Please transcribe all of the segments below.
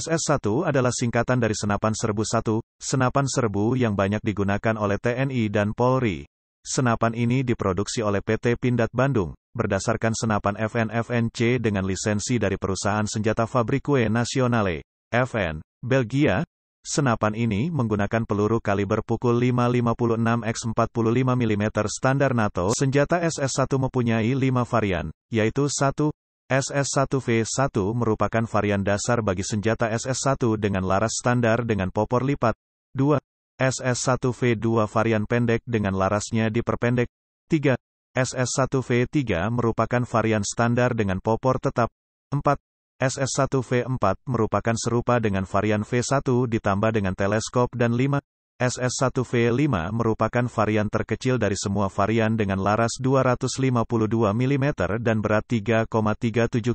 SS-1 adalah singkatan dari senapan serbu 1, senapan serbu yang banyak digunakan oleh TNI dan Polri. Senapan ini diproduksi oleh PT Pindad Bandung, berdasarkan senapan FN FNC dengan lisensi dari perusahaan senjata Fabrique Nationale, FN, Belgia. Senapan ini menggunakan peluru kaliber pukul 5.56 x 45 mm standar NATO. Senjata SS-1 mempunyai 5 varian, yaitu 1, SS-1V1 merupakan varian dasar bagi senjata SS-1 dengan laras standar dengan popor lipat. 2. SS-1V2 varian pendek dengan larasnya diperpendek. 3. SS-1V3 merupakan varian standar dengan popor tetap. 4. SS-1V4 merupakan serupa dengan varian V1 ditambah dengan teleskop dan 5. SS1V5 merupakan varian terkecil dari semua varian dengan laras 252 mm dan berat 3,37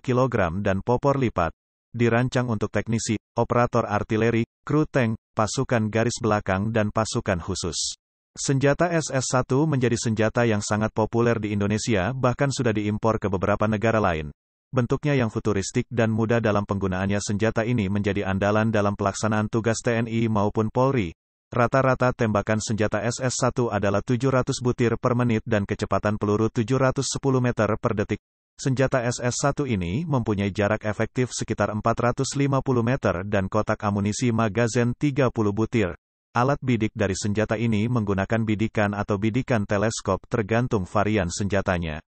kg dan popor lipat. Dirancang untuk teknisi, operator artileri, kru tank, pasukan garis belakang dan pasukan khusus. Senjata SS-1 menjadi senjata yang sangat populer di Indonesia bahkan sudah diimpor ke beberapa negara lain. Bentuknya yang futuristik dan mudah dalam penggunaannya senjata ini menjadi andalan dalam pelaksanaan tugas TNI maupun Polri, Rata-rata tembakan senjata SS-1 adalah 700 butir per menit dan kecepatan peluru 710 meter per detik. Senjata SS-1 ini mempunyai jarak efektif sekitar 450 meter dan kotak amunisi magazen 30 butir. Alat bidik dari senjata ini menggunakan bidikan atau bidikan teleskop tergantung varian senjatanya.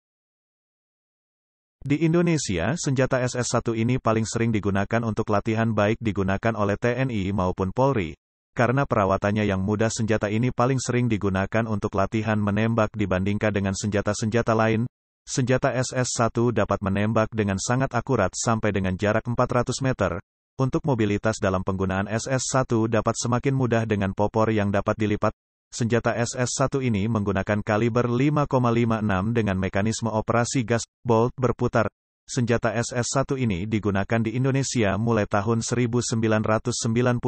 Di Indonesia, senjata SS-1 ini paling sering digunakan untuk latihan baik digunakan oleh TNI maupun Polri karena perawatannya yang mudah senjata ini paling sering digunakan untuk latihan menembak dibandingkan dengan senjata-senjata lain. Senjata SS-1 dapat menembak dengan sangat akurat sampai dengan jarak 400 meter. Untuk mobilitas dalam penggunaan SS-1 dapat semakin mudah dengan popor yang dapat dilipat. Senjata SS-1 ini menggunakan kaliber 5,56 dengan mekanisme operasi gas bolt berputar. Senjata SS-1 ini digunakan di Indonesia mulai tahun 1991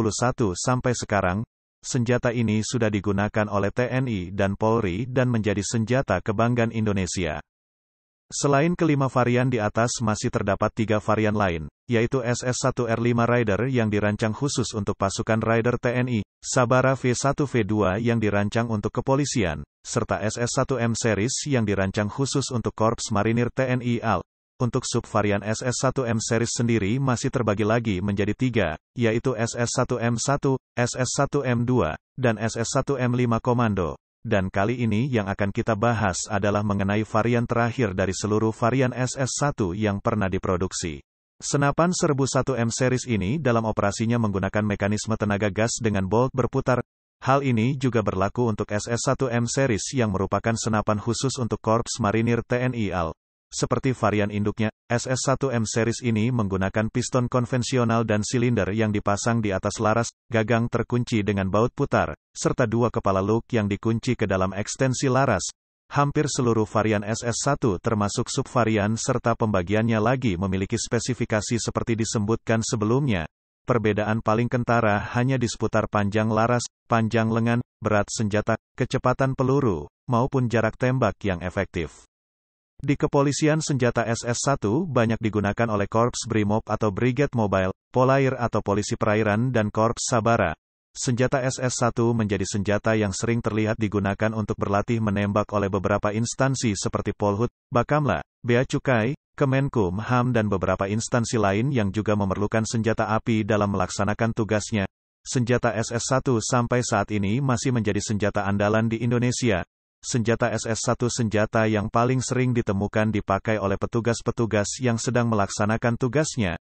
sampai sekarang. Senjata ini sudah digunakan oleh TNI dan Polri dan menjadi senjata kebanggaan Indonesia. Selain kelima varian di atas masih terdapat tiga varian lain, yaitu SS-1R5 Rider yang dirancang khusus untuk pasukan Rider TNI, Sabara V1V2 yang dirancang untuk kepolisian, serta SS-1M series yang dirancang khusus untuk Korps Marinir TNI AL. Untuk subvarian SS1M series sendiri masih terbagi lagi menjadi tiga, yaitu SS1M1, SS1M2, dan SS1M5 Komando. Dan kali ini yang akan kita bahas adalah mengenai varian terakhir dari seluruh varian SS1 yang pernah diproduksi. Senapan serbu 1M series ini dalam operasinya menggunakan mekanisme tenaga gas dengan bolt berputar. Hal ini juga berlaku untuk SS1M series yang merupakan senapan khusus untuk Korps Marinir TNI AL. Seperti varian induknya, SS1M series ini menggunakan piston konvensional dan silinder yang dipasang di atas laras, gagang terkunci dengan baut putar, serta dua kepala luk yang dikunci ke dalam ekstensi laras. Hampir seluruh varian SS1 termasuk subvarian serta pembagiannya lagi memiliki spesifikasi seperti disebutkan sebelumnya. Perbedaan paling kentara hanya di seputar panjang laras, panjang lengan, berat senjata, kecepatan peluru, maupun jarak tembak yang efektif. Di kepolisian senjata SS-1 banyak digunakan oleh Korps Brimob atau Brigade Mobile, Polair atau Polisi Perairan dan Korps Sabara. Senjata SS-1 menjadi senjata yang sering terlihat digunakan untuk berlatih menembak oleh beberapa instansi seperti Polhut, Bakamla, Bea Cukai, Kemenkum HAM dan beberapa instansi lain yang juga memerlukan senjata api dalam melaksanakan tugasnya. Senjata SS-1 sampai saat ini masih menjadi senjata andalan di Indonesia, senjata SS-1 senjata yang paling sering ditemukan dipakai oleh petugas-petugas yang sedang melaksanakan tugasnya.